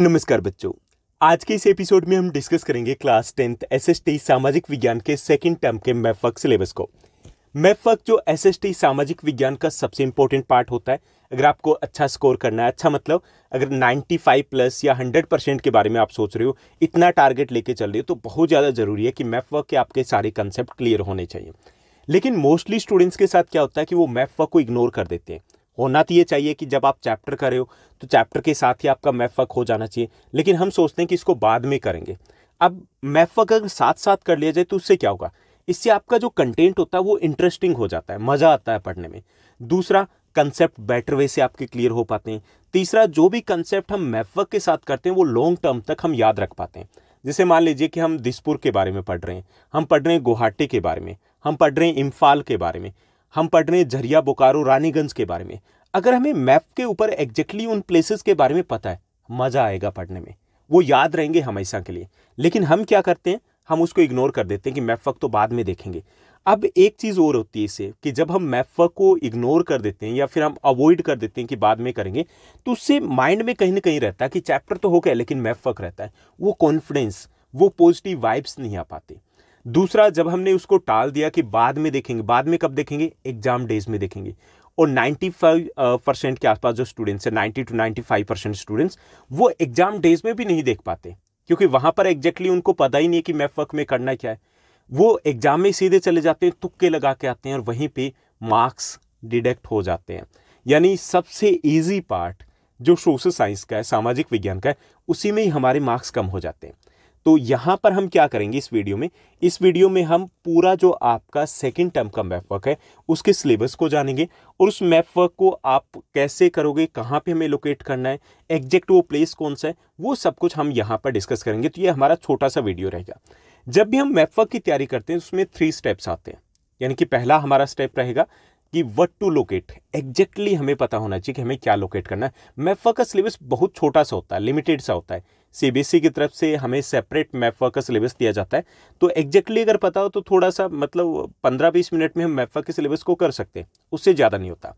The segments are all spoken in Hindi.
नमस्कार बच्चों आज के इस एपिसोड में हम डिस्कस करेंगे class tenth S S T सामाजिक विज्ञान के सेकेंड टर्म के मैफक सिलेबस को मैफक जो एस एस टी सामाजिक विज्ञान का सबसे इंपॉर्टेंट पार्ट होता है अगर आपको अच्छा स्कोर करना है अच्छा मतलब अगर 95 प्लस या 100 परसेंट के बारे में आप सोच रहे हो इतना टारगेट लेके चल रहे हो तो बहुत ज़्यादा ज़रूरी है कि मैफवर्क के आपके सारे कंसेप्ट क्लियर होने चाहिए लेकिन मोस्टली स्टूडेंट्स के साथ क्या होता है कि वो मैफवर्क को इग्नोर कर देते हैं होना तो ये चाहिए कि जब आप चैप्टर कर रहे हो तो चैप्टर के साथ ही आपका वर्क हो जाना चाहिए लेकिन हम सोचते हैं कि इसको बाद में करेंगे अब वर्क अगर साथ साथ कर लिया जाए तो उससे क्या होगा इससे आपका जो कंटेंट होता है वो इंटरेस्टिंग हो जाता है मज़ा आता है पढ़ने में दूसरा कंसेप्ट बेटर वे से आपके क्लियर हो पाते हैं तीसरा जो भी कंसेप्ट हम वर्क के साथ करते हैं वो लॉन्ग टर्म तक हम याद रख पाते हैं जैसे मान लीजिए कि हम दिसपुर के बारे में पढ़ रहे हैं हम पढ़ रहे हैं गुवाहाटी के बारे में हम पढ़ रहे हैं इम्फाल के बारे में हम पढ़ रहे हैं झरिया बोकारो रानीगंज के बारे में अगर हमें मैप के ऊपर एग्जैक्टली उन प्लेसेस के बारे में पता है मज़ा आएगा पढ़ने में वो याद रहेंगे हमेशा के लिए लेकिन हम क्या करते हैं हम उसको इग्नोर कर देते हैं कि मैप वक्त तो बाद में देखेंगे अब एक चीज़ और होती है इससे कि जब हम मैपवर्क को इग्नोर कर देते हैं या फिर हम अवॉइड कर देते हैं कि बाद में करेंगे तो उससे माइंड में कहीं ना कहीं रहता है कि चैप्टर तो हो गया लेकिन मैपवर्क रहता है वो कॉन्फिडेंस वो पॉजिटिव वाइब्स नहीं आ पाते दूसरा जब हमने उसको टाल दिया कि बाद में देखेंगे बाद में कब देखेंगे एग्जाम डेज में देखेंगे और 95 परसेंट के आसपास जो स्टूडेंट्स हैं 90 टू 95 परसेंट स्टूडेंट्स वो एग्जाम डेज में भी नहीं देख पाते क्योंकि वहाँ पर एग्जैक्टली उनको पता ही नहीं है कि मैफ वर्क में करना क्या है वो एग्जाम में सीधे चले जाते हैं तुक्के लगा के आते हैं और वहीं पर मार्क्स डिडक्ट हो जाते हैं यानी सबसे ईजी पार्ट जो सोशल साइंस का है सामाजिक विज्ञान का है उसी में ही हमारे मार्क्स कम हो जाते हैं तो यहाँ पर हम क्या करेंगे इस वीडियो में इस वीडियो में हम पूरा जो आपका सेकेंड टर्म का मैपवर्क है उसके सिलेबस को जानेंगे और उस मैपवर्क को आप कैसे करोगे कहाँ पे हमें लोकेट करना है एग्जैक्ट वो प्लेस कौन सा है वो सब कुछ हम यहाँ पर डिस्कस करेंगे तो ये हमारा छोटा सा वीडियो रहेगा जब भी हम मैपवर्क की तैयारी करते हैं उसमें थ्री स्टेप्स आते हैं यानी कि पहला हमारा स्टेप रहेगा कि वट टू लोकेट एग्जैक्टली हमें पता होना चाहिए कि हमें क्या लोकेट करना है मैफा का सिलेबस बहुत छोटा सा होता है लिमिटेड सा होता है सीबीएसई e की तरफ से हमें सेपरेट मैफा का सिलेबस दिया जाता है तो एग्जैक्टली अगर पता हो तो थोड़ा सा मतलब पंद्रह बीस मिनट में हम मैफा के सिलेबस को कर सकते हैं उससे ज़्यादा नहीं होता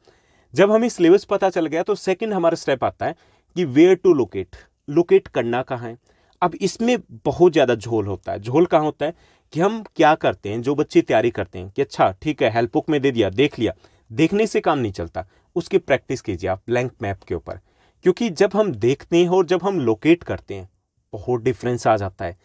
जब हमें सिलेबस पता चल गया तो सेकेंड हमारा स्टेप आता है कि वेयर टू लोकेट लोकेट करना कहाँ है अब इसमें बहुत ज़्यादा झोल होता है झोल कहाँ होता है कि हम क्या करते हैं जो बच्चे तैयारी करते हैं कि अच्छा ठीक है हेल्प बुक में दे दिया देख लिया देखने से काम नहीं चलता उसकी प्रैक्टिस कीजिए आप ब्लैंक मैप के ऊपर क्योंकि जब हम देखते हैं और जब हम लोकेट करते हैं बहुत डिफरेंस आ जाता है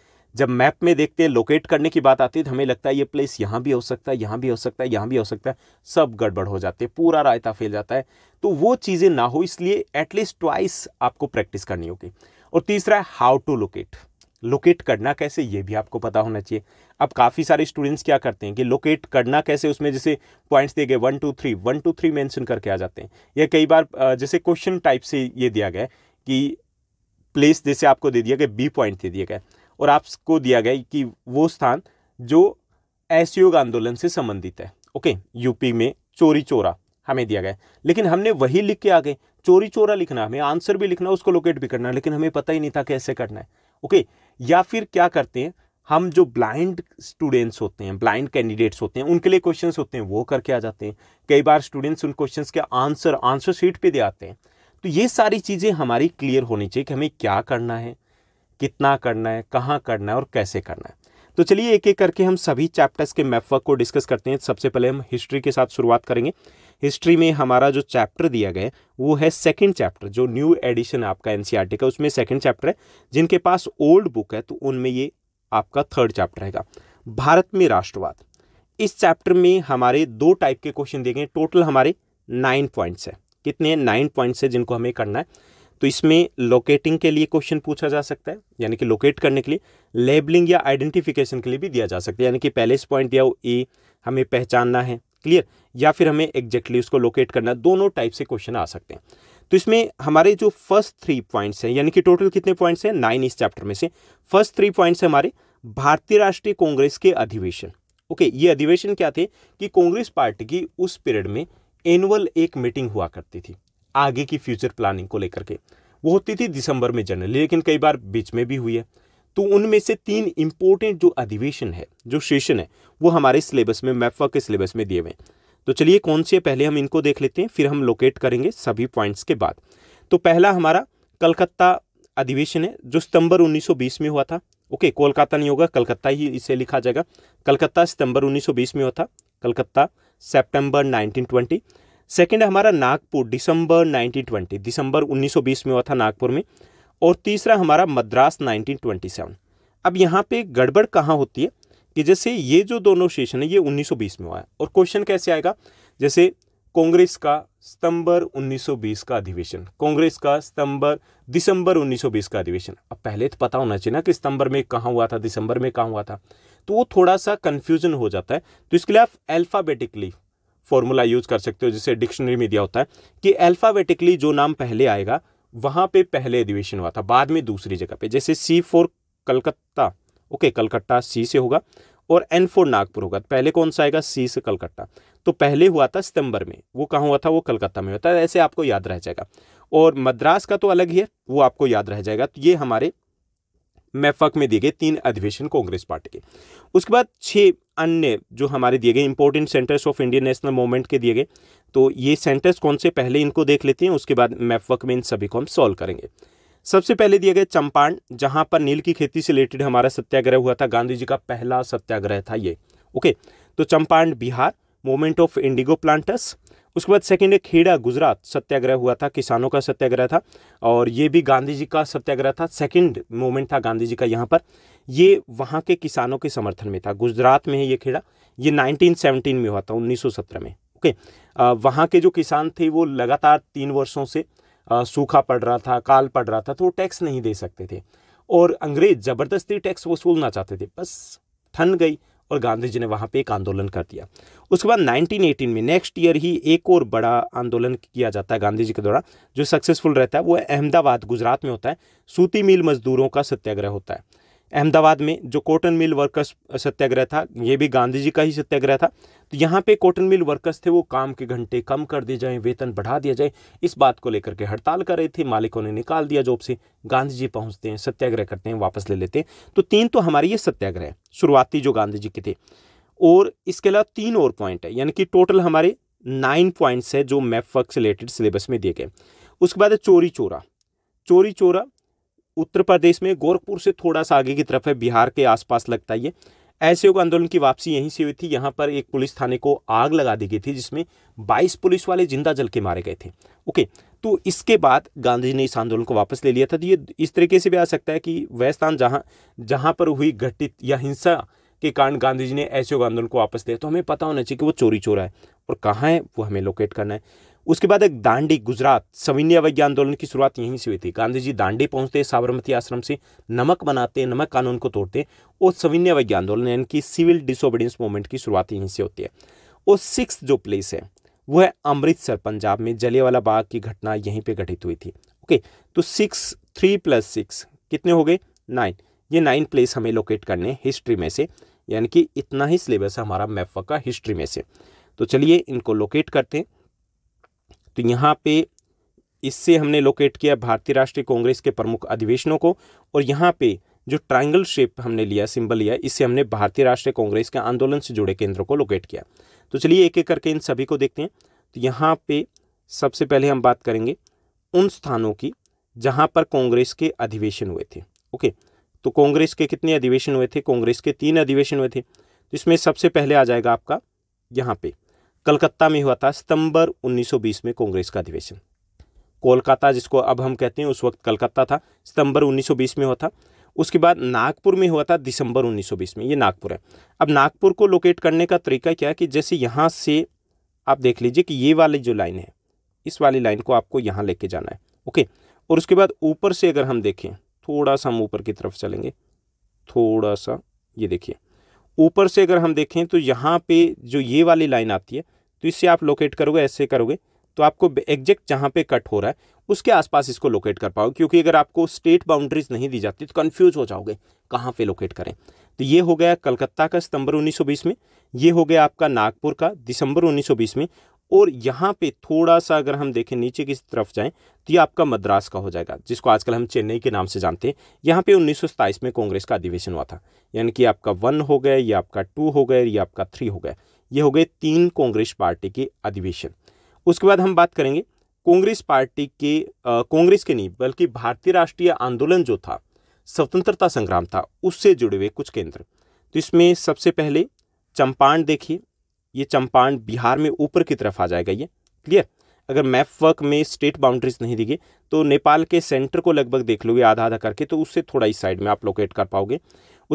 जब मैप में देखते हैं लोकेट करने की बात आती है तो हमें लगता है ये प्लेस यहाँ भी हो सकता है यहाँ भी हो सकता है यहाँ भी हो सकता है सब गड़बड़ हो जाते हैं पूरा रायता फैल जाता है तो वो चीज़ें ना हो इसलिए एटलीस्ट ट्वाइस आपको प्रैक्टिस करनी होगी और तीसरा है हाउ टू लोकेट लोकेट करना कैसे ये भी आपको पता होना चाहिए अब काफ़ी सारे स्टूडेंट्स क्या करते हैं कि लोकेट करना कैसे उसमें जैसे पॉइंट्स दिए गए one two three one two three mention करके आ जाते हैं या कई बार जैसे क्वेश्चन टाइप से ये दिया गया कि प्लेस जैसे आपको दे दिया गया बी पॉइंट दे दिया गया और आपको दिया गया कि वो स्थान जो असहयोग आंदोलन से संबंधित है ओके यूपी में चोरी चोरा हमें दिया गया लेकिन हमने वही लिख के आगे चोरी चोरा लिखना हमें आंसर भी लिखना उसको लोकेट भी करना लेकिन हमें पता ही नहीं था कैसे करना है ओके या फिर क्या करते हैं हम जो ब्लाइंड स्टूडेंट्स होते हैं ब्लाइंड कैंडिडेट्स होते हैं उनके लिए क्वेश्चंस होते हैं वो करके आ जाते हैं कई बार स्टूडेंट्स उन क्वेश्चंस के आंसर आंसर शीट पे दे आते हैं तो ये सारी चीज़ें हमारी क्लियर होनी चाहिए कि हमें क्या करना है कितना करना है कहाँ करना है और कैसे करना है तो चलिए एक एक करके हम सभी चैप्टर्स के मैपवर्क को डिस्कस करते हैं सबसे पहले हम हिस्ट्री के साथ शुरुआत करेंगे हिस्ट्री में हमारा जो चैप्टर दिया गया है वो है सेकंड चैप्टर जो न्यू एडिशन आपका एन e का उसमें सेकंड चैप्टर है जिनके पास ओल्ड बुक है तो उनमें ये आपका थर्ड चैप्टर रहेगा भारत में राष्ट्रवाद इस चैप्टर में हमारे दो टाइप के क्वेश्चन दिए गए टोटल हमारे नाइन पॉइंट्स हैं कितने नाइन पॉइंट्स हैं जिनको हमें करना है तो इसमें लोकेटिंग के लिए क्वेश्चन पूछा जा सकता है यानी कि लोकेट करने के लिए लेबलिंग या आइडेंटिफिकेशन के लिए भी दिया जा सकता है यानी कि पहले इस पॉइंट दिया वो ए हमें पहचानना है क्लियर या फिर हमें एग्जैक्टली उसको लोकेट करना दोनों टाइप से क्वेश्चन आ सकते हैं तो इसमें हमारे जो फर्स्ट थ्री पॉइंट्स हैं यानी कि टोटल कितने पॉइंट्स हैं नाइन इस चैप्टर में से फर्स्ट थ्री पॉइंट्स हमारे भारतीय राष्ट्रीय कांग्रेस के अधिवेशन ओके ये अधिवेशन क्या थे कि कांग्रेस पार्टी की उस पीरियड में एनुअल एक मीटिंग हुआ करती थी आगे की फ्यूचर प्लानिंग को लेकर के वो होती थी दिसंबर में जनरली लेकिन कई बार बीच में भी हुई है तो उनमें से तीन इंपॉर्टेंट जो अधिवेशन है जो सेशन है वो हमारे सिलेबस में मैफा के सिलेबस में दिए हुए हैं तो चलिए कौन से पहले हम इनको देख लेते हैं फिर हम लोकेट करेंगे सभी पॉइंट्स के बाद तो पहला हमारा कलकत्ता अधिवेशन है जो सितंबर 1920 में हुआ था ओके कोलकाता नहीं होगा कलकत्ता ही इसे लिखा जाएगा कलकत्ता सितंबर 1920 में हुआ था कलकत्ता सितंबर 1920 सेकंड हमारा नागपुर दिसंबर 1920 दिसंबर 1920 में हुआ था नागपुर में और तीसरा हमारा मद्रास 1927 अब यहाँ पे गड़बड़ कहाँ होती है कि जैसे ये जो दोनों सेशन है ये 1920 में हुआ है और क्वेश्चन कैसे आएगा जैसे कांग्रेस का सितंबर 1920 का अधिवेशन कांग्रेस का सितंबर दिसंबर 1920 का अधिवेशन अब पहले तो पता होना चाहिए ना कि सितंबर में कहाँ हुआ था दिसंबर में कहाँ हुआ था तो वो थोड़ा सा कन्फ्यूजन हो जाता है तो इसके लिए आप अल्फ़ाबेटिकली फॉर्मूला यूज कर सकते हो जिसे डिक्शनरी में दिया होता है कि अल्फ़ाबेटिकली जो नाम पहले आएगा वहाँ पे पहले अधिवेशन हुआ था बाद में दूसरी जगह पे जैसे C four Calcutta okay Calcutta C से होगा और एन फोर नागपुर होगा पहले कौन सा आएगा सी से कलकत्ता तो पहले हुआ था सितंबर में वो कहाँ हुआ था वो कलकत्ता में हुआ था ऐसे आपको याद रह जाएगा और मद्रास का तो अलग ही है वो आपको याद रह जाएगा तो ये हमारे मैफक में दिए गए तीन अधिवेशन कांग्रेस पार्टी के उसके बाद छः अन्य जो हमारे दिए गए important centres of Indian national movement के दिए गए तो ये सेंटर्स कौन से पहले इनको देख लेते हैं उसके बाद मैफक में इन सभी को हम सॉल्व करेंगे सबसे पहले दिए गए चंपारण जहाँ पर नील की खेती से रिलेटेड हमारा सत्याग्रह हुआ था गांधी जी का पहला सत्याग्रह था ये ओके तो Champaran Bihar movement of indigo planters उसके बाद सेकेंड है खेड़ा गुजरात सत्याग्रह हुआ था किसानों का सत्याग्रह था और ये भी गांधी जी का सत्याग्रह था सेकेंड मोमेंट था गांधी जी का यहाँ पर ये वहाँ के किसानों के समर्थन में था गुजरात में है ये खेड़ा ये 1917 में हुआ था 1917 में ओके वहाँ के जो किसान थे वो लगातार तीन वर्षों से आ, सूखा पड़ रहा था काल पड़ रहा था तो वो टैक्स नहीं दे सकते थे और अंग्रेज ज़बरदस्ती टैक्स वसूलना चाहते थे बस ठन गई और गांधी जी ने वहाँ पे एक आंदोलन कर दिया उसके बाद 1918 में नेक्स्ट ईयर ही एक और बड़ा आंदोलन किया जाता है गांधी जी के द्वारा जो सक्सेसफुल रहता है वो अहमदाबाद गुजरात में होता है सूती मिल मजदूरों का सत्याग्रह होता है अहमदाबाद में जो कॉटन मिल वर्कर्स सत्याग्रह था ये भी गांधी जी का ही सत्याग्रह था तो यहाँ पे कॉटन मिल वर्कर्स थे वो काम के घंटे कम कर दिए जाएं वेतन बढ़ा दिया जाए इस बात को लेकर के हड़ताल कर रहे थे मालिकों ने निकाल दिया जॉब से गांधी जी पहुँचते हैं सत्याग्रह करते हैं वापस ले लेते हैं तो तीन तो हमारे ये सत्याग्रह है शुरुआती जो गांधी जी के थे और इसके अलावा तीन और पॉइंट है यानी कि टोटल हमारे नाइन पॉइंट्स है जो मैप वर्क से रिलेटेड सिलेबस में दिए गए उसके बाद है चोरी चोरा चोरी चोरा उत्तर प्रदेश में गोरखपुर से थोड़ा सा आगे की तरफ है बिहार के आसपास लगता है ये ऐसे योग आंदोलन की वापसी यहीं से हुई थी यहाँ पर एक पुलिस थाने को आग लगा दी गई थी जिसमें 22 पुलिस वाले जिंदा जल के मारे गए थे ओके तो इसके बाद गांधी ने इस आंदोलन को वापस ले लिया था तो ये इस तरीके से भी आ सकता है कि वह स्थान जहाँ जहाँ पर हुई घटित या हिंसा के कारण गांधी जी ने योग आंदोलन को वापस लिया तो हमें पता होना चाहिए कि वो चोरी चोरा है और कहाँ है वो हमें लोकेट करना है उसके बाद एक दांडी गुजरात सविन्य अवज्ञा आंदोलन की शुरुआत यहीं से हुई थी गांधी जी दांडी पहुंचते साबरमती आश्रम से नमक बनाते नमक कानून को तोड़ते और सविन्य अवज्ञा आंदोलन यानी कि सिविल डिसोबिडेंस मूवमेंट की शुरुआत यहीं से होती है और सिक्स जो प्लेस है वो है अमृतसर पंजाब में जलियावाला बाग की घटना यहीं पर घटित हुई थी ओके तो सिक्स थ्री प्लस सिक्स कितने हो गए नाइन ये नाइन प्लेस हमें लोकेट करने हिस्ट्री में से यानी कि इतना ही सिलेबस है हमारा मैफा का हिस्ट्री में से तो चलिए इनको लोकेट करते हैं तो यहाँ पे इससे हमने लोकेट किया भारतीय राष्ट्रीय कांग्रेस के प्रमुख अधिवेशनों को और यहाँ पे जो ट्रायंगल शेप हमने लिया सिंबल लिया इससे हमने भारतीय राष्ट्रीय कांग्रेस के आंदोलन से जुड़े केंद्रों को लोकेट किया तो चलिए एक एक करके इन सभी को देखते हैं तो यहाँ पे सबसे पहले हम बात करेंगे उन स्थानों की जहाँ पर कांग्रेस के अधिवेशन हुए थे ओके तो कांग्रेस के कितने अधिवेशन हुए थे कांग्रेस के तीन अधिवेशन हुए थे तो इसमें सबसे पहले आ जाएगा आपका यहाँ पे कलकत्ता में हुआ था सितंबर 1920 में कांग्रेस का अधिवेशन कोलकाता जिसको अब हम कहते हैं उस वक्त कलकत्ता था सितंबर 1920 में हुआ था उसके बाद नागपुर में हुआ था दिसंबर 1920 में ये नागपुर है अब नागपुर को लोकेट करने का तरीका क्या है कि जैसे यहाँ से आप देख लीजिए कि ये वाली जो लाइन है इस वाली लाइन को आपको यहाँ लेके जाना है ओके और उसके बाद ऊपर से अगर हम देखें थोड़ा सा हम ऊपर की तरफ चलेंगे थोड़ा सा ये देखिए ऊपर से अगर हम देखें तो यहाँ पे जो ये वाली लाइन आती है तो इससे आप लोकेट करोगे ऐसे करोगे तो आपको एग्जैक्ट जहाँ पे कट हो रहा है उसके आसपास इसको लोकेट कर पाओगे क्योंकि अगर आपको स्टेट बाउंड्रीज नहीं दी जाती तो कन्फ्यूज हो जाओगे कहाँ पे लोकेट करें तो ये हो गया कलकत्ता का सितंबर 1920 में ये हो गया आपका नागपुर का दिसंबर 1920 में और यहाँ पे थोड़ा सा अगर हम देखें नीचे की तरफ जाएँ तो ये आपका मद्रास का हो जाएगा जिसको आजकल हम चेन्नई के नाम से जानते हैं यहाँ पर उन्नीस में कांग्रेस का अधिवेशन हुआ था यानी कि आपका वन हो गया या आपका टू हो गया या आपका थ्री हो गया ये हो गए तीन कांग्रेस पार्टी के अधिवेशन उसके बाद हम बात करेंगे कांग्रेस पार्टी के कांग्रेस के नहीं बल्कि भारतीय राष्ट्रीय आंदोलन जो था स्वतंत्रता संग्राम था उससे जुड़े हुए कुछ केंद्र तो इसमें सबसे पहले चंपाण देखिए ये चंपाण बिहार में ऊपर की तरफ आ जाएगा ये क्लियर अगर मैप वर्क में स्टेट बाउंड्रीज नहीं दी गई तो नेपाल के सेंटर को लगभग देख लोगे आधा आधा करके तो उससे थोड़ा ही साइड में आप लोकेट कर पाओगे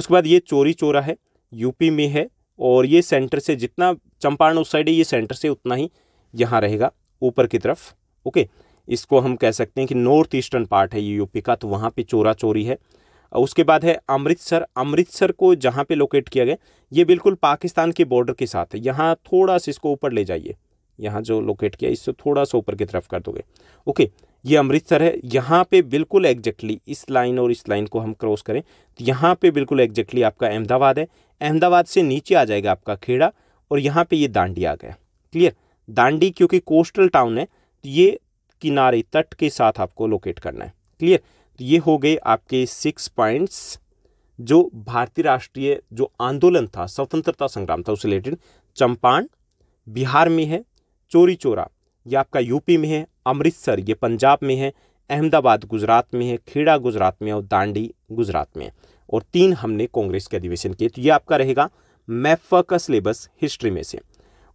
उसके बाद ये चोरी चोरा है यूपी में है और ये सेंटर से जितना चंपारण उस साइड है ये सेंटर से उतना ही यहाँ रहेगा ऊपर की तरफ ओके इसको हम कह सकते हैं कि नॉर्थ ईस्टर्न पार्ट है ये यूपी का तो वहाँ पे चोरा चोरी है उसके बाद है अमृतसर अमृतसर को जहाँ पे लोकेट किया गया ये बिल्कुल पाकिस्तान के बॉर्डर के साथ है यहाँ थोड़ा सा इसको ऊपर ले जाइए यहाँ जो लोकेट किया इससे थोड़ा सा ऊपर की तरफ कर दोगे ओके ये अमृतसर है यहाँ पे बिल्कुल एग्जैक्टली इस लाइन और इस लाइन को हम क्रॉस करें तो यहाँ पे बिल्कुल एग्जैक्टली आपका अहमदाबाद है अहमदाबाद से नीचे आ जाएगा आपका खेड़ा और यहाँ पे ये दांडी आ गया क्लियर दांडी क्योंकि कोस्टल टाउन है तो ये किनारे तट के साथ आपको लोकेट करना है क्लियर तो ये हो गए आपके सिक्स पॉइंट्स जो भारतीय राष्ट्रीय जो आंदोलन था स्वतंत्रता संग्राम था उससे रिलेटेड चंपान बिहार में है चोरी चोरा ये आपका यूपी में है अमृतसर ये पंजाब में है अहमदाबाद गुजरात में है खेड़ा गुजरात में और दांडी गुजरात में है और तीन हमने कांग्रेस के अधिवेशन किए तो ये आपका रहेगा मैफा का सिलेबस हिस्ट्री में से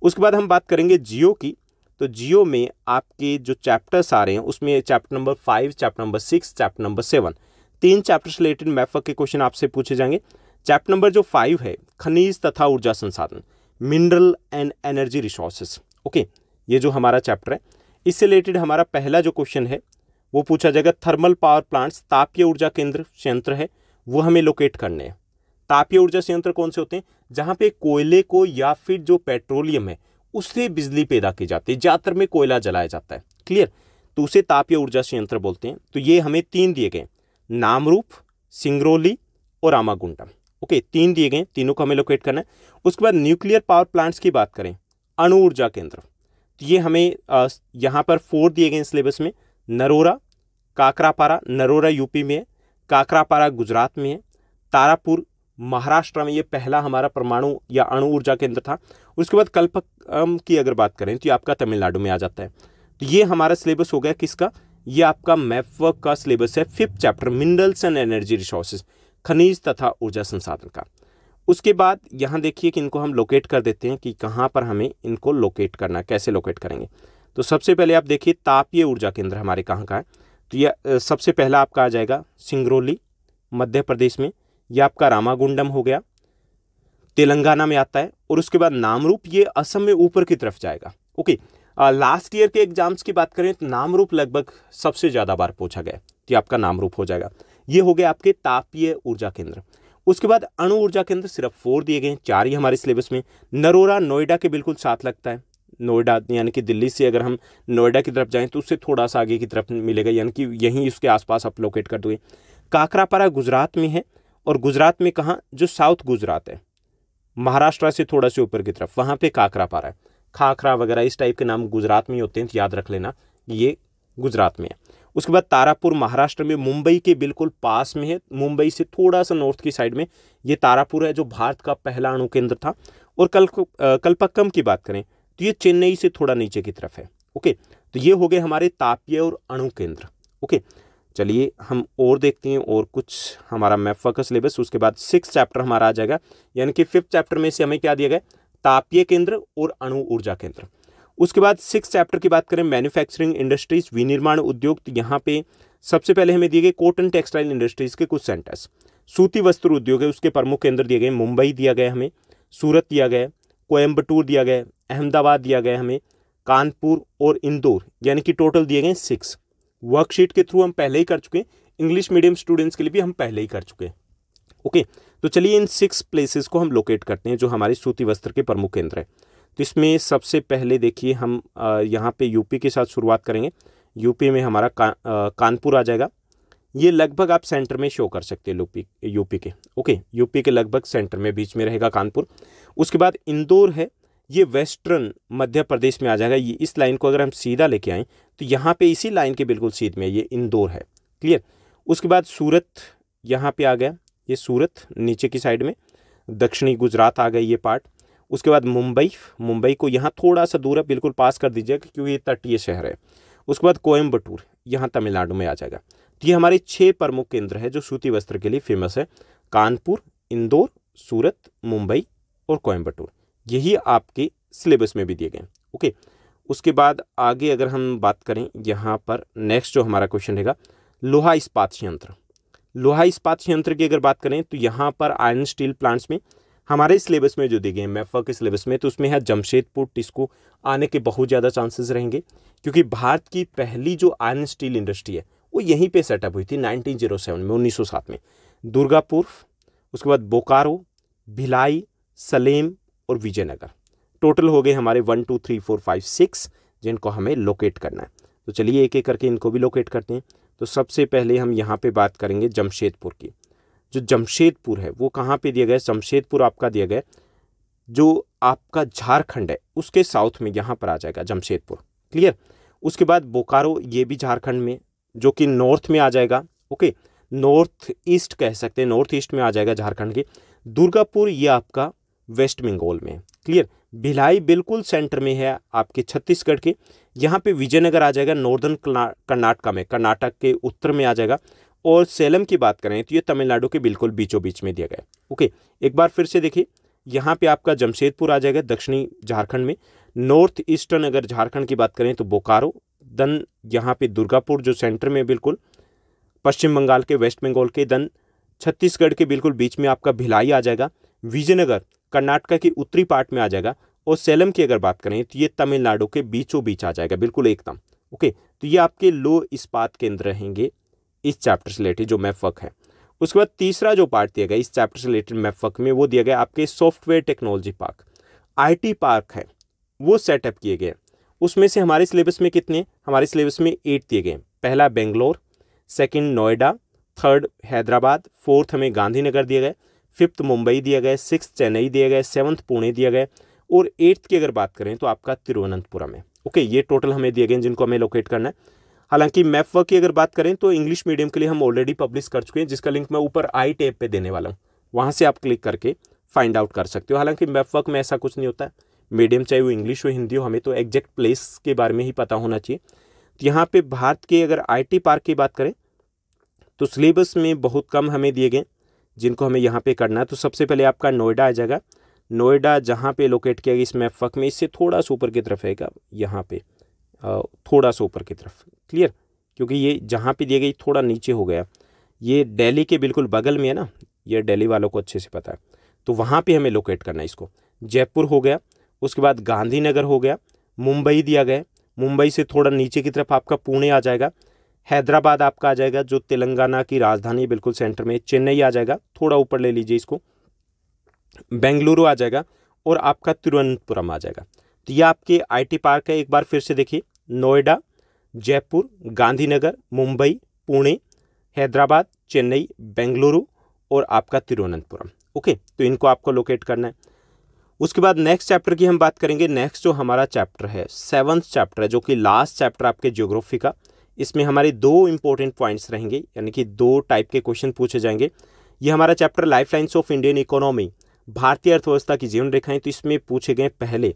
उसके बाद हम बात करेंगे जियो की तो जियो में आपके जो चैप्टर्स आ रहे हैं उसमें chapter number five chapter number six chapter number seven तीन चैप्टर से रिलेटेड मैफ के क्वेश्चन आपसे पूछे जाएंगे चैप्टर नंबर जो फाइव है खनिज तथा ऊर्जा संसाधन mineral and energy resources okay ये जो हमारा चैप्टर है इससे रिलेटेड हमारा पहला जो क्वेश्चन है वो पूछा जाएगा थर्मल पावर प्लांट्स तापीय ऊर्जा केंद्र संयंत्र है वो हमें लोकेट करने हैं तापीय ऊर्जा संयंत्र कौन से होते हैं जहाँ पे कोयले को या फिर जो पेट्रोलियम है उससे बिजली पैदा की जाती है ज़्यादातर में कोयला जलाया जाता है क्लियर तो उसे तापीय ऊर्जा संयंत्र बोलते हैं तो ये हमें तीन दिए गए नामरूप सिंगरौली और आमागुंडम ओके तीन दिए गए तीनों को हमें लोकेट करना है उसके बाद न्यूक्लियर पावर प्लांट्स की बात करें अणु ऊर्जा केंद्र तो ये हमें यहाँ पर फोर दिए गए सिलेबस में नरोरा काकरापारा नरोरा यूपी में है काकरापारा गुजरात में है तारापुर महाराष्ट्र में ये पहला हमारा परमाणु या अणु ऊर्जा केंद्र था उसके बाद कल्पकम की अगर बात करें तो ये आपका तमिलनाडु में आ जाता है तो ये हमारा सिलेबस हो गया किसका ये आपका मैपवर्क का सिलेबस है fifth chapter minerals and energy resources खनिज तथा ऊर्जा संसाधन का उसके बाद यहाँ देखिए कि इनको हम लोकेट कर देते हैं कि कहाँ पर हमें इनको लोकेट करना कैसे लोकेट करेंगे तो सबसे पहले आप देखिए तापीय ऊर्जा केंद्र हमारे कहाँ का है तो यह सबसे पहला आपका आ जाएगा सिंगरौली मध्य प्रदेश में यह आपका रामागुंडम हो गया तेलंगाना में आता है और उसके बाद नामरूप ये असम में ऊपर की तरफ जाएगा ओके लास्ट ईयर के एग्जाम्स की बात करें तो नामरूप लगभग सबसे ज़्यादा बार पूछा गया तो आपका नामरूप हो जाएगा ये हो गया आपके तापीय ऊर्जा केंद्र उसके बाद अणु ऊर्जा केंद्र सिर्फ फोर दिए गए चार ही हमारे सिलेबस में नरोरा नोएडा के बिल्कुल साथ लगता है नोएडा यानी कि दिल्ली से अगर हम नोएडा की तरफ जाएँ तो उससे थोड़ा सा आगे की तरफ मिलेगा यानी कि यहीं उसके आसपास आप लोकेट कर दोगे काकरापारा गुजरात में है और गुजरात में कहाँ जो साउथ गुजरात है महाराष्ट्र से थोड़ा से ऊपर की तरफ वहाँ पे काकरापारा है खाखरा वगैरह इस टाइप के नाम गुजरात में होते हैं तो याद रख लेना ये गुजरात में है उसके बाद तारापुर महाराष्ट्र में मुंबई के बिल्कुल पास में है मुंबई से थोड़ा सा नॉर्थ की साइड में ये तारापुर है जो भारत का पहला अणु केंद्र था और कल कल्पक्कम की बात करें तो ये चेन्नई से थोड़ा नीचे की तरफ है ओके तो ये हो गए हमारे तापीय और अणु केंद्र ओके चलिए हम और देखते हैं और कुछ हमारा मैप फोकस सिलेबस उसके बाद सिक्स चैप्टर हमारा आ जाएगा यानी कि फिफ्थ चैप्टर में से हमें क्या दिया गया तापीय केंद्र और अणु ऊर्जा केंद्र उसके बाद सिक्स चैप्टर की बात करें मैन्युफैक्चरिंग इंडस्ट्रीज विनिर्माण उद्योग तो यहाँ पे सबसे पहले हमें दिए गए कॉटन टेक्सटाइल इंडस्ट्रीज के कुछ सेंटर्स सूती वस्त्र उद्योग है उसके प्रमुख केंद्र दिए गए मुंबई दिया गया हमें सूरत दिया गया कोयम्बटूर दिया गया है अहमदाबाद दिया गया है हमें कानपुर और इंदौर यानी कि टोटल दिए गए सिक्स वर्कशीट के थ्रू हम पहले ही कर चुके हैं इंग्लिश मीडियम स्टूडेंट्स के लिए भी हम पहले ही कर चुके हैं ओके तो चलिए इन सिक्स प्लेसेस को हम लोकेट करते हैं जो हमारे सूती वस्त्र के प्रमुख केंद्र है तो इसमें सबसे पहले देखिए हम यहाँ पे यूपी के साथ शुरुआत करेंगे यूपी में हमारा का, आ, कानपुर आ जाएगा ये लगभग आप सेंटर में शो कर सकते हैं यूपी यूपी के ओके यूपी के लगभग सेंटर में बीच में रहेगा कानपुर उसके बाद इंदौर है ये वेस्टर्न मध्य प्रदेश में आ जाएगा ये इस लाइन को अगर हम सीधा लेके आएँ तो यहाँ पे इसी लाइन के बिल्कुल सीध में ये इंदौर है क्लियर उसके बाद सूरत यहाँ पे आ गया ये सूरत नीचे की साइड में दक्षिणी गुजरात आ गई ये पार्ट उसके बाद मुंबई मुंबई को यहाँ थोड़ा सा दूर है बिल्कुल पास कर दीजिएगा क्योंकि ये तटीय शहर है उसके बाद कोयम्बटूर यहाँ तमिलनाडु में आ जाएगा तो ये हमारे छः प्रमुख केंद्र हैं जो सूती वस्त्र के लिए फेमस है कानपुर इंदौर सूरत मुंबई और कोयम्बटूर यही आपके सिलेबस में भी दिए गए ओके उसके बाद आगे अगर हम बात करें यहाँ पर नेक्स्ट जो हमारा क्वेश्चन रहेगा लोहा इस्पात संयंत्र लोहा इस्पात यंत्र की अगर बात करें तो यहाँ पर आयरन स्टील प्लांट्स में हमारे सिलेबस में जो दिए गए मेफा के सिलेबस में तो उसमें है जमशेदपुर टिस्को आने के बहुत ज़्यादा चांसेस रहेंगे क्योंकि भारत की पहली जो आयरन स्टील इंडस्ट्री है वो यहीं पे सेटअप हुई थी 1907 में 1907 में दुर्गापुर उसके बाद बोकारो भिलाई सलेम और विजयनगर टोटल हो गए हमारे one two three four five six जिनको हमें लोकेट करना है तो चलिए एक एक करके इनको भी लोकेट करते हैं तो सबसे पहले हम यहाँ पे बात करेंगे जमशेदपुर की जो जमशेदपुर है वो कहाँ पे दिया गया जमशेदपुर आपका दिया गया जो आपका झारखंड है उसके साउथ में यहाँ पर आ जाएगा जमशेदपुर क्लियर उसके बाद बोकारो ये भी झारखंड में जो कि नॉर्थ में आ जाएगा ओके नॉर्थ ईस्ट कह सकते हैं नॉर्थ ईस्ट में आ जाएगा झारखंड के दुर्गापुर ये आपका वेस्ट बंगाल में क्लियर भिलाई बिल्कुल सेंटर में है आपके छत्तीसगढ़ के यहाँ पे विजयनगर आ जाएगा नॉर्दर्न कर्नाटका में कर्नाटक के उत्तर में आ जाएगा और सेलम की बात करें तो ये तमिलनाडु के बिल्कुल बीचों बीच में दिया गया ओके एक बार फिर से देखिए यहाँ पे आपका जमशेदपुर आ जाएगा दक्षिणी झारखंड में नॉर्थ ईस्टर्न अगर झारखंड की बात करें तो बोकारो दन यहाँ पे दुर्गापुर जो सेंटर में बिल्कुल पश्चिम बंगाल के वेस्ट बंगाल के दन छत्तीसगढ़ के बिल्कुल बीच में आपका भिलाई आ जाएगा विजयनगर कर्नाटका के उत्तरी पार्ट में आ जाएगा और सेलम की अगर बात करें तो ये तमिलनाडु के बीचों बीच आ जाएगा बिल्कुल एकदम ओके तो ये आपके लो इस्पात केंद्र रहेंगे इस चैप्टर से रिलेटेड जो मैफक है उसके बाद तीसरा जो पार्ट दिया गया इस चैप्टर से रिलेटेड मैफक में वो दिया गया आपके software technology park IT park है वो सेटअप किए गए उसमें से हमारे सिलेबस में कितने हमारे सिलेबस में एट दिए गए पहला Bangalore second Noida third Hyderabad fourth हमें गांधीनगर दिए गए फिफ्थ मुंबई दिया गया सिक्स चेन्नई दिया गया सेवन्थ पुणे दिया गया और एट्थ की अगर बात करें तो आपका तिरुवनंतपुरम है ओके ये टोटल हमें दिए गए जिनको हमें लोकेट करना है हालांकि मैप वर्क की अगर बात करें तो इंग्लिश मीडियम के लिए हम ऑलरेडी पब्लिश कर चुके हैं जिसका लिंक मैं ऊपर आई टेप पे देने वाला हूँ वहाँ से आप क्लिक करके फाइंड आउट कर सकते हो हालांकि मैप वर्क में ऐसा कुछ नहीं होता है मीडियम चाहे वो इंग्लिश हो हिंदी हो हमें तो एग्जैक्ट प्लेस के बारे में ही पता होना चाहिए तो यहाँ पे भारत के अगर आईटी पार्क की बात करें तो सिलेबस में बहुत कम हमें दिए गए जिनको हमें यहाँ पे करना है तो सबसे पहले आपका नोएडा आ जाएगा नोएडा जहाँ पे लोकेट किया गया इस मैप फक में इससे थोड़ा सा ऊपर की तरफ रहेगा यहाँ पे थोड़ा सा ऊपर की तरफ क्लियर क्योंकि ये जहाँ पे दिया गए थोड़ा नीचे हो गया ये दिल्ली के बिल्कुल बगल में है ना ये दिल्ली वालों को अच्छे से पता है तो वहाँ पे हमें लोकेट करना है इसको जयपुर हो गया उसके बाद गांधीनगर हो गया मुंबई दिया गया मुंबई से थोड़ा नीचे की तरफ आपका पुणे आ जाएगा हैदराबाद आपका आ जाएगा जो तेलंगाना की राजधानी बिल्कुल सेंटर में चेन्नई आ जाएगा थोड़ा ऊपर ले लीजिए इसको बेंगलुरु आ जाएगा और आपका तिरुवनंतपुरम आ जाएगा तो ये आपके आईटी पार्क है एक बार फिर से देखिए नोएडा जयपुर गांधीनगर मुंबई पुणे हैदराबाद चेन्नई बेंगलुरु और आपका तिरुवनंतपुरम ओके तो इनको आपको लोकेट करना है उसके बाद नेक्स्ट चैप्टर की हम बात करेंगे नेक्स्ट जो हमारा चैप्टर है सेवन्थ चैप्टर है जो कि लास्ट चैप्टर आपके ज्योग्राफी का इसमें हमारे दो इंपॉर्टेंट पॉइंट्स रहेंगे यानी कि दो टाइप के क्वेश्चन पूछे जाएंगे ये हमारा chapter lifelines of Indian economy भारतीय अर्थव्यवस्था की जीवन रेखाएं तो इसमें पूछे गए पहले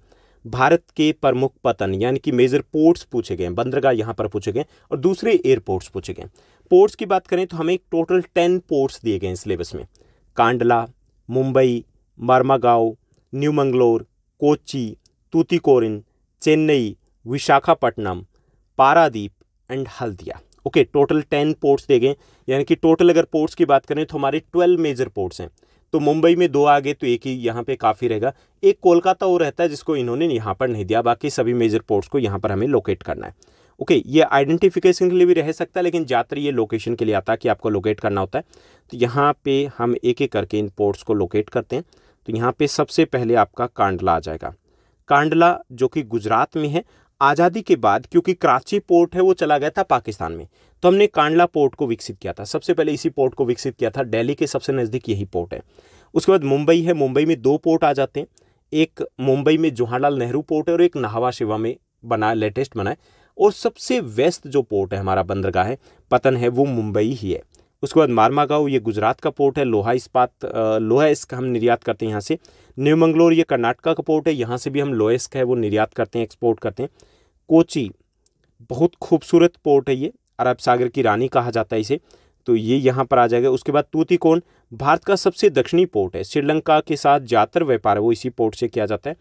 भारत के प्रमुख पतन यानी कि मेजर पोर्ट्स पूछे गए बंदरगाह यहाँ पर पूछे गए और दूसरे एयरपोर्ट्स पूछे गए पोर्ट्स की बात करें तो हमें टोटल टेन पोर्ट्स दिए गए हैं सिलेबस में Kandla Mumbai Marmagao new Mangalore Kochi Tuticorin Chennai Visakhapatnam Paradip and Haldia okay total ten ports दे गए यानी कि टोटल अगर पोर्ट्स की बात करें तो हमारे ट्वेल्व मेजर पोर्ट्स हैं तो मुंबई में दो आ गए तो एक ही यहाँ पे काफ़ी रहेगा एक कोलकाता वो रहता है जिसको इन्होंने यहाँ पर नहीं दिया बाकी सभी मेजर पोर्ट्स को यहाँ पर हमें लोकेट करना है ओके ये आइडेंटिफिकेशन के लिए भी रह सकता है लेकिन ज़्यादातर ये लोकेशन के लिए आता है कि आपको लोकेट करना होता है तो यहाँ पर हम एक एक करके इन पोर्ट्स को लोकेट करते हैं तो यहाँ पे सबसे पहले आपका कांडला आ जाएगा कांडला जो कि गुजरात में है आज़ादी के बाद क्योंकि कराची पोर्ट है वो चला गया था पाकिस्तान में तो हमने कांडला पोर्ट को विकसित किया था सबसे पहले इसी पोर्ट को विकसित किया था दिल्ली के सबसे नज़दीक यही पोर्ट है उसके बाद मुंबई है मुंबई में दो पोर्ट आ जाते हैं एक मुंबई में जवाहरलाल नेहरू पोर्ट है और एक नाहवा शिवा में बना लेटेस्ट बनाए और सबसे वेस्ट जो पोर्ट है हमारा बंदरगाह है पतन है वो मुंबई ही है उसके बाद मारमागाव ये गुजरात का पोर्ट है लोहा इस्पात लोहा इस्क हम निर्यात करते हैं यहाँ से न्यू मंगलोर ये कर्नाटका का पोर्ट है यहाँ से भी हम लोहा इस्क है वो निर्यात करते हैं एक्सपोर्ट करते हैं कोची बहुत खूबसूरत पोर्ट है ये अरब सागर की रानी कहा जाता है इसे तो ये यहाँ पर आ जाएगा उसके बाद तूतीकोण भारत का सबसे दक्षिणी पोर्ट है श्रीलंका के साथ ज़्यादातर व्यापार है वो इसी पोर्ट से किया जाता है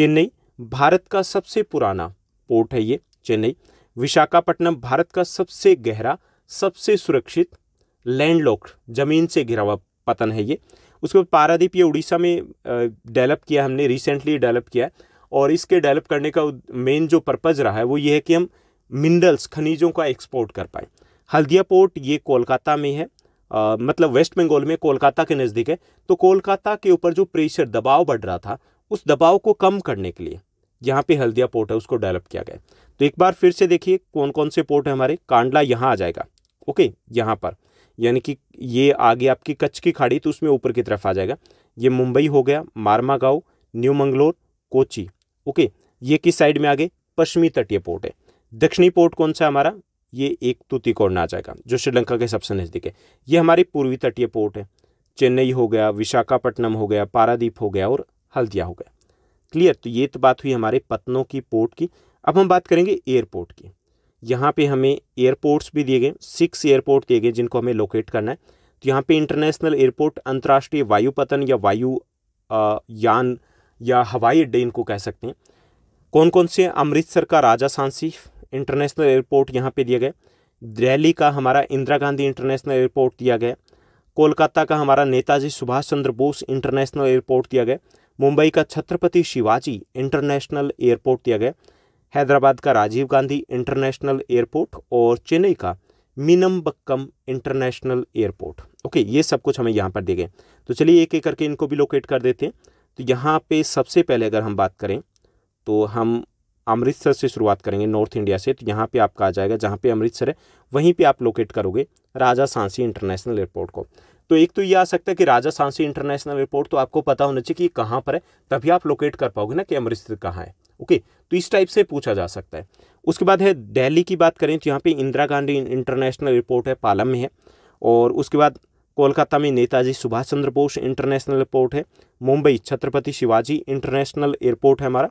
चेन्नई भारत का सबसे पुराना पोर्ट है ये चेन्नई विशाखापट्टनम भारत का सबसे गहरा सबसे सुरक्षित लैंडलॉक ज़मीन से घिरा हुआ पतन है ये उसके बाद पारादीप ये उड़ीसा में डेवलप किया हमने रिसेंटली डेवलप किया है और इसके डेवलप करने का मेन जो पर्पज़ रहा है वो ये है कि हम मिनरल्स खनिजों का एक्सपोर्ट कर पाएँ हल्दिया पोर्ट ये कोलकाता में है आ, मतलब वेस्ट बंगाल में कोलकाता के नज़दीक है तो कोलकाता के ऊपर जो प्रेशर दबाव बढ़ रहा था उस दबाव को कम करने के लिए यहाँ पे हल्दिया पोर्ट है उसको डेवलप किया गया तो एक बार फिर से देखिए कौन कौन से पोर्ट है हमारे कांडला यहाँ आ जाएगा ओके यहाँ पर यानी कि ये आगे आपकी कच्छ की खाड़ी तो उसमें ऊपर की तरफ आ जाएगा ये मुंबई हो गया मारमा गाँव न्यू मंगलोर कोची ओके ये किस साइड में आ गए पश्चिमी तटीय पोर्ट है दक्षिणी पोर्ट कौन सा हमारा ये एक तूतीकोण आ जाएगा जो श्रीलंका के सबसे नज़दीक है ये हमारी पूर्वी तटीय पोर्ट है चेन्नई हो गया विशाखापट्टनम हो गया पारादीप हो गया और हल्दिया हो गया क्लियर तो ये तो बात हुई हमारे पत्नों की पोर्ट की अब हम बात करेंगे एयरपोर्ट की यहाँ पे हमें एयरपोर्ट्स भी दिए गए सिक्स एयरपोर्ट दिए गए जिनको हमें लोकेट करना है तो यहाँ पे इंटरनेशनल एयरपोर्ट अंतर्राष्ट्रीय वायुपतन या वायु यान या हवाई अड्डे इनको कह सकते हैं कौन कौन से अमृतसर का राजा सांसी इंटरनेशनल एयरपोर्ट यहाँ पे दिया गया दिल्ली का हमारा इंदिरा गांधी इंटरनेशनल एयरपोर्ट दिया गया कोलकाता का हमारा नेताजी सुभाष चंद्र बोस इंटरनेशनल एयरपोर्ट दिया गया मुंबई का छत्रपति शिवाजी इंटरनेशनल एयरपोर्ट दिया गया हैदराबाद का राजीव गांधी इंटरनेशनल एयरपोर्ट और चेन्नई का मिनम्बक्कम इंटरनेशनल एयरपोर्ट ओके ये सब कुछ हमें यहाँ पर दे गए तो चलिए एक एक करके इनको भी लोकेट कर देते हैं तो यहाँ पे सबसे पहले अगर हम बात करें तो हम अमृतसर से शुरुआत करेंगे नॉर्थ इंडिया से तो यहाँ पे आपका आ जाएगा जहाँ पे अमृतसर है वहीं पे आप लोकेट करोगे राजा सांसी इंटरनेशनल एयरपोर्ट को तो एक तो ये आ सकता है कि राजा सांसी इंटरनेशनल एयरपोर्ट तो आपको पता होना चाहिए कि कहाँ पर है तभी आप लोकेट कर पाओगे ना कि अमृतसर कहाँ है ओके तो इस टाइप से पूछा जा सकता है उसके बाद है दिल्ली की बात करें तो यहाँ पे इंदिरा गांधी इंटरनेशनल एयरपोर्ट है पालम में है और उसके बाद कोलकाता में नेताजी सुभाष चंद्र बोस इंटरनेशनल एयरपोर्ट है मुंबई छत्रपति शिवाजी इंटरनेशनल एयरपोर्ट है हमारा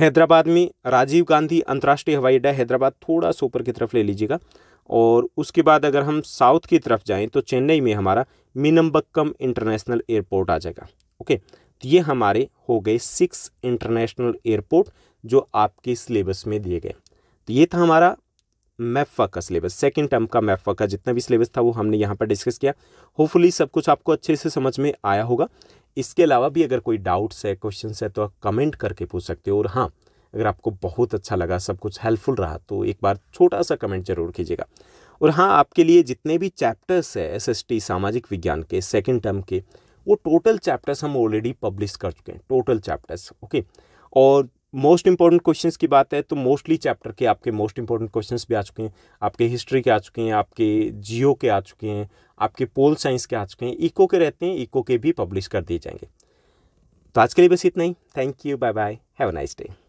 हैदराबाद में राजीव गांधी अंतर्राष्ट्रीय हवाई अड्डा हैदराबाद थोड़ा सा ऊपर की तरफ ले लीजिएगा और उसके बाद अगर हम साउथ की तरफ जाएं तो चेन्नई में हमारा मिनम्बक्कम इंटरनेशनल एयरपोर्ट आ जाएगा ओके तो ये हमारे हो गए सिक्स इंटरनेशनल एयरपोर्ट जो आपके सिलेबस में दिए गए तो ये था हमारा मैफा का सिलेबस सेकेंड टर्म का मैफा का जितना भी सिलेबस था वो हमने यहाँ पर डिस्कस किया होपफुली सब कुछ आपको अच्छे से समझ में आया होगा इसके अलावा भी अगर कोई डाउट्स है क्वेश्चन है तो आप कमेंट करके पूछ सकते हो और हाँ अगर आपको बहुत अच्छा लगा सब कुछ हेल्पफुल रहा तो एक बार छोटा सा कमेंट जरूर कीजिएगा और हाँ आपके लिए जितने भी चैप्टर्स है एस सामाजिक विज्ञान के सेकेंड टर्म के वो टोटल चैप्टर्स हम ऑलरेडी पब्लिश कर चुके हैं टोटल चैप्टर्स ओके और मोस्ट इंपॉर्टेंट क्वेश्चंस की बात है तो मोस्टली चैप्टर के आपके मोस्ट इंपॉर्टेंट क्वेश्चंस भी आ चुके हैं आपके हिस्ट्री के आ चुके हैं आपके जियो के आ चुके हैं आपके पोल साइंस के आ चुके हैं इको के रहते हैं इको के भी पब्लिश कर दिए जाएंगे तो आज के लिए बस इतना ही thank you bye bye have a nice day